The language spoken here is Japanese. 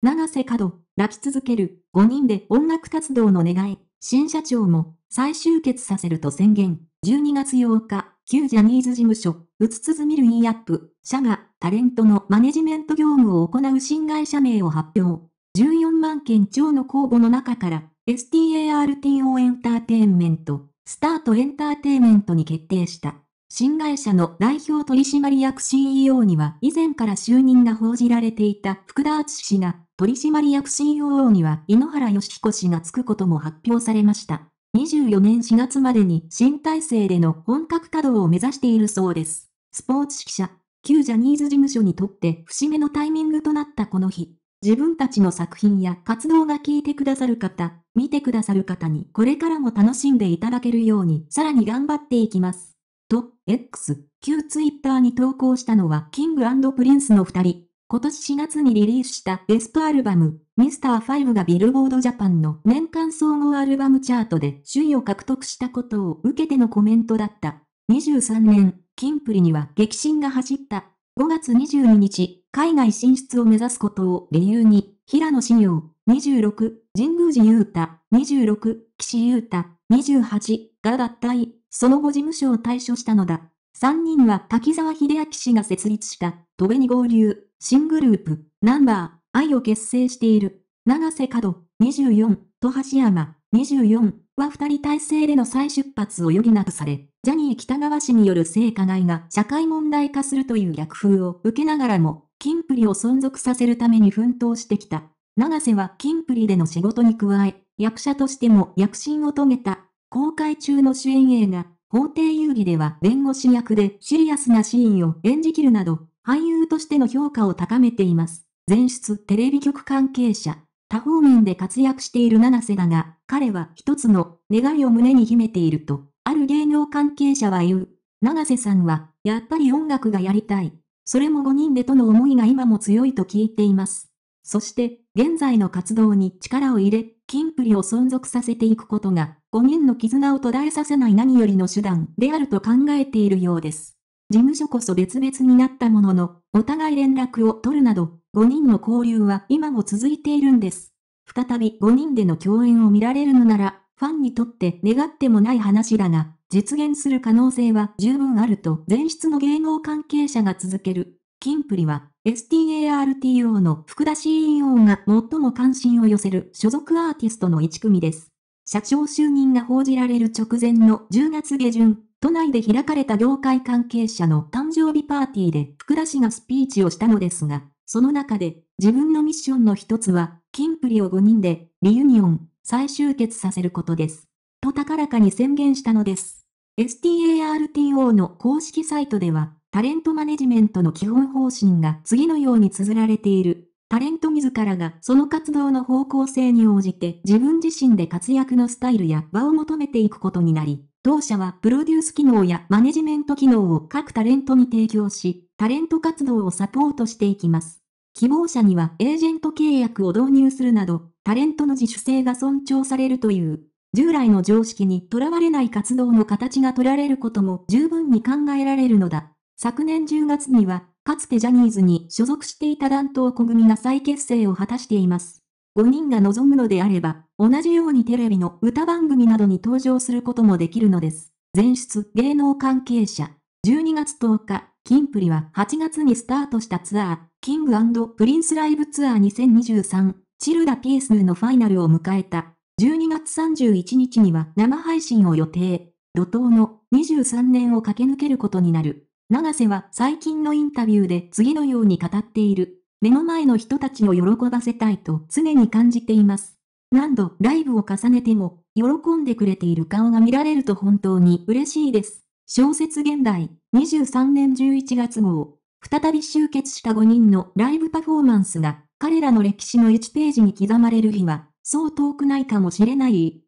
長瀬角、泣き続ける、5人で音楽活動の願い、新社長も、再集結させると宣言。12月8日、旧ジャニーズ事務所、うつつずみるイーアップ、社が、タレントのマネジメント業務を行う新会社名を発表。14万件超の公募の中から、STARTO エンターテインメント、スタートエンターテイメントに決定した。新会社の代表取締役 CEO には以前から就任が報じられていた福田敦氏が、取締役 COO には井ノ原義彦氏がつくことも発表されました。24年4月までに新体制での本格稼働を目指しているそうです。スポーツ記者、旧ジャニーズ事務所にとって節目のタイミングとなったこの日、自分たちの作品や活動が聞いてくださる方、見てくださる方にこれからも楽しんでいただけるようにさらに頑張っていきます。と、X、旧ツイッターに投稿したのはキングプリンスの二人。今年4月にリリースしたベストアルバム、Mr.5 がビルボードジャパンの年間総合アルバムチャートで首位を獲得したことを受けてのコメントだった。23年、キンプリには激震が走った。5月22日、海外進出を目指すことを理由に、平野紫耀、26、神宮寺勇太、26、岸優太、28が脱退。その後事務所を退所したのだ。3人は滝沢秀明氏が設立した、戸辺に合流、新グループ、ナンバー、愛を結成している。長瀬角、24、と橋山、24は2人体制での再出発を余儀なくされ、ジャニー北川氏による性加害が社会問題化するという逆風を受けながらも、キンプリを存続させるために奮闘してきた。長瀬はキンプリでの仕事に加え、役者としても躍進を遂げた。公開中の主演映画、法廷遊戯では弁護士役でシリアスなシーンを演じきるなど、俳優としての評価を高めています。前出テレビ局関係者、多方面で活躍している七瀬だが、彼は一つの願いを胸に秘めていると、ある芸能関係者は言う。長瀬さんは、やっぱり音楽がやりたい。それも5人でとの思いが今も強いと聞いています。そして、現在の活動に力を入れ、キンプリを存続させていくことが、5人の絆を途絶えさせない何よりの手段であると考えているようです。事務所こそ別々になったものの、お互い連絡を取るなど、5人の交流は今も続いているんです。再び5人での共演を見られるのなら、ファンにとって願ってもない話だが、実現する可能性は十分あると前出の芸能関係者が続けるキンプリは、STARTO の福田 CEO が最も関心を寄せる所属アーティストの一組です。社長就任が報じられる直前の10月下旬、都内で開かれた業界関係者の誕生日パーティーで福田氏がスピーチをしたのですが、その中で自分のミッションの一つは、キンプリを5人でリユニオン、再集結させることです。と高らかに宣言したのです。STARTO の公式サイトでは、タレントマネジメントの基本方針が次のように綴られている。タレント自らがその活動の方向性に応じて自分自身で活躍のスタイルや場を求めていくことになり、当社はプロデュース機能やマネジメント機能を各タレントに提供し、タレント活動をサポートしていきます。希望者にはエージェント契約を導入するなど、タレントの自主性が尊重されるという従来の常識にとらわれない活動の形が取られることも十分に考えられるのだ。昨年10月には、かつてジャニーズに所属していた団頭小組が再結成を果たしています。5人が望むのであれば、同じようにテレビの歌番組などに登場することもできるのです。前出芸能関係者。12月10日、キンプリは8月にスタートしたツアー、キングプリンスライブツアー2023、チルダピースのファイナルを迎えた。12月31日には生配信を予定。怒涛の23年を駆け抜けることになる。長瀬は最近のインタビューで次のように語っている。目の前の人たちを喜ばせたいと常に感じています。何度ライブを重ねても、喜んでくれている顔が見られると本当に嬉しいです。小説現代、23年11月号。再び集結した5人のライブパフォーマンスが、彼らの歴史の1ページに刻まれる日は、そう遠くないかもしれない。